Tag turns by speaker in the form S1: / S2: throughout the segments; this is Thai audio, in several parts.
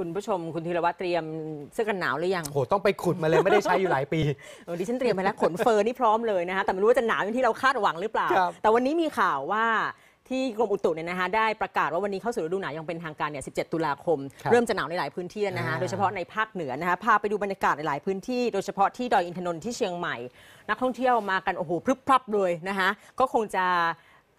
S1: คุณผู้ชมคุณธีรวัตรเตรียมเสื้อกันหนาวหรือยังโห
S2: ต้องไปขุดมาเลยไม่ได้ใช้อยู่หลายปี
S1: เออดิฉันเตรียมมาแล้ว ขนเฟอร์นี่พร้อมเลยนะคะแต่ไม่รู้ว่าจะหนาวอย่างที่เราคาดหวังหรือเปล่า แต่วันนี้มีข่าวว่าที่กรมอุตุเนี่ยนะคะได้ประกาศว่าวันนี้เข้าสู่ฤดูหนาวยังเป็นทางการเนี่ย 17 ตุลาคมครเริ่มจะหนาวในหลายพื้นที่นะคะโดยเฉพาะในภาคเหนือนะคะพาไปดูบรรยากาศในหลายพื้นที่ โดยเฉพาะที่ดอยอินทนนท์ที่เชียงใหม่นักท่องเที่ยวมากันโอ้โหพรึบพรับเลยนะคะก็คงจะ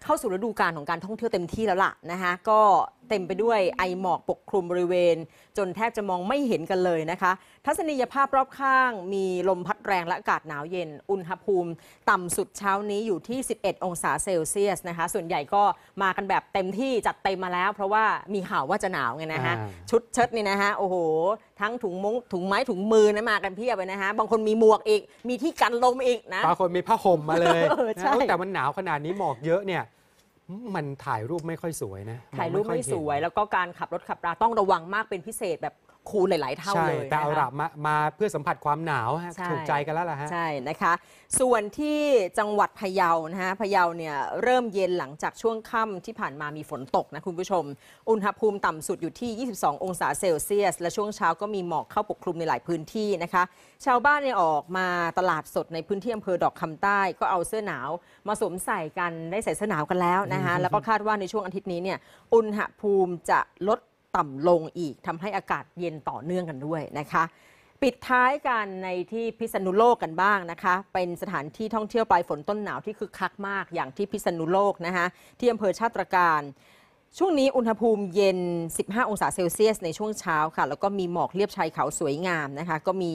S1: เข้าสู่ฤดูกาลของการท่องเที่ยวเต็มที่แล้วล่ะนะคะก็เต็มไปด้วยไอหมอกปกคลุมบริเวณ จนแทบจะมองไม่เห็นกันเลยนะคะ ทัศนียภาพรอบข้างมีลมพัดแรงและอากาศหนาวเย็น อุณหภูมิต่ำสุดเช้านี้อยู่ที่ 11 องศาเซลเซียสนะคะ ส่วนใหญ่ก็มากันแบบเต็มที่จัดเต็มมาแล้ว เพราะว่ามีข่าวว่าจะหนาวไงนะฮะ ชุดเชิดนี่นะฮะโอ้โหทั้งถุงมงถุงไม้ถุงมือนะมากันเพียบเลยนะฮะบางคนมีหมวกอีกมีที่กันลมอีกนะบางคน
S2: มีผ้าห่มมาเลยแต่มันหนาวขนาดนี้หมอกเยอะเนี่ยมันถ่ายรูปไม่ค่อยสวยนะ ถ่ายรูปไม่สวยแ
S1: ล้วก็การขับรถ
S2: ขับราต้องระว
S1: ังมากเป็นพิเศษแบบคูณหลาย ๆ เท่าใช่เลยแต่เอาหะล
S2: มามาเพื่อสัมผัสความหนาวฮะ ถูกใจกันแล้วล่ะฮะ ใช่
S1: นะคะ ส่วนที่จังหวัดพะเยานะฮะพะเยาเนี่ยเริ่มเย็นหลังจากช่วงค่ำที่ผ่านมามีฝนตกนะคุณผู้ชม อุณหภูมิต่ำสุดอยู่ที่ 22 องศาเซลเซียส และช่วงเช้าก็มีหมอกเข้าปกคลุมในหลายพื้นที่นะคะ ชาวบ้านเนี่ยออกมาตลาดสดในพื้นที่อำเภอดอกคำใต้ก็เอาเสื้อหนาวมาสวมใส่กันได้ใส่เสื้อหนาวกันแล้วนะคะแล้วก็คาดว่าในช่วงอาทิตย์นี้เนี่ยอุณหภูมิจะลดต่ำลงอีกทำให้อากาศเย็นต่อเนื่องกันด้วยนะคะ ปิดท้ายกันในที่พิษณุโลกกันบ้างนะคะ เป็นสถานที่ท่องเที่ยวปลายฝนต้นหนาว ที่คึกคักมาก อย่างที่พิษณุโลกนะคะที่อำเภอชาติการช่วงนี้ อุณหภูมิเย็น 15 องศาเซลเซียสในช่วงเช้าค่ะ แล้วก็มีหมอกเลียบชายเขาสวยงามนะคะ ก็มี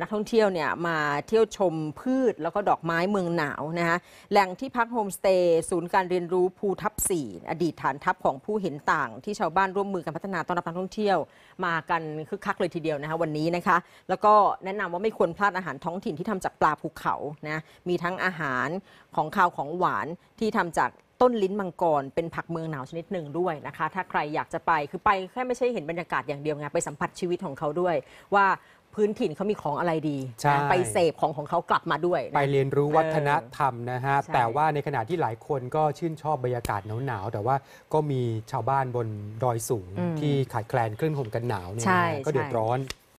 S1: นักท่องเที่ยวเนี่ยมาเที่ยวชมพืชแล้วก็ดอกไม้เมืองหนาวนะคะ แหล่งที่พักโฮมสเตย์ศูนย์การเรียนรู้ภูทับสี่อดีตฐานทัพของผู้เห็นต่างที่ชาวบ้านร่วมมือกันพัฒนาต้อนรับนักท่องเที่ยว มากันคึกคักเลยทีเดียวนะคะวันนี้นะคะ แล้วก็แนะนำว่าไม่ควรพลาดอาหารท้องถิ่นที่ทำจากปลาภูเขานะ มีทั้งอาหารของคาวของหวานที่ทำจากต้นลิ้นมังกรเป็นผักเมืองหนาวชนิดหนึ่งด้วยนะคะ ถ้าใครอยากจะไปคือไปแค่ไม่ใช่เห็นบรรยากาศอย่างเดียวไงไปสัมผัสชีวิตของเขาด้วย ว่าพื้นถิ่นเขามีของอะไรดี ไปเสพของของเขากลับมาด้วยไปเรียนรู้วัฒน
S2: ธรรมนะฮะแต่ว่าในขณะที่หลายคนก็ชื่นชอบบรรยากาศหนาวๆแต่ว่าก็มีชาวบ้านบนดอยสูงที่ขาดแคลนเครื่องห่มกันหนาวเนี่ยก็เดือดร้อน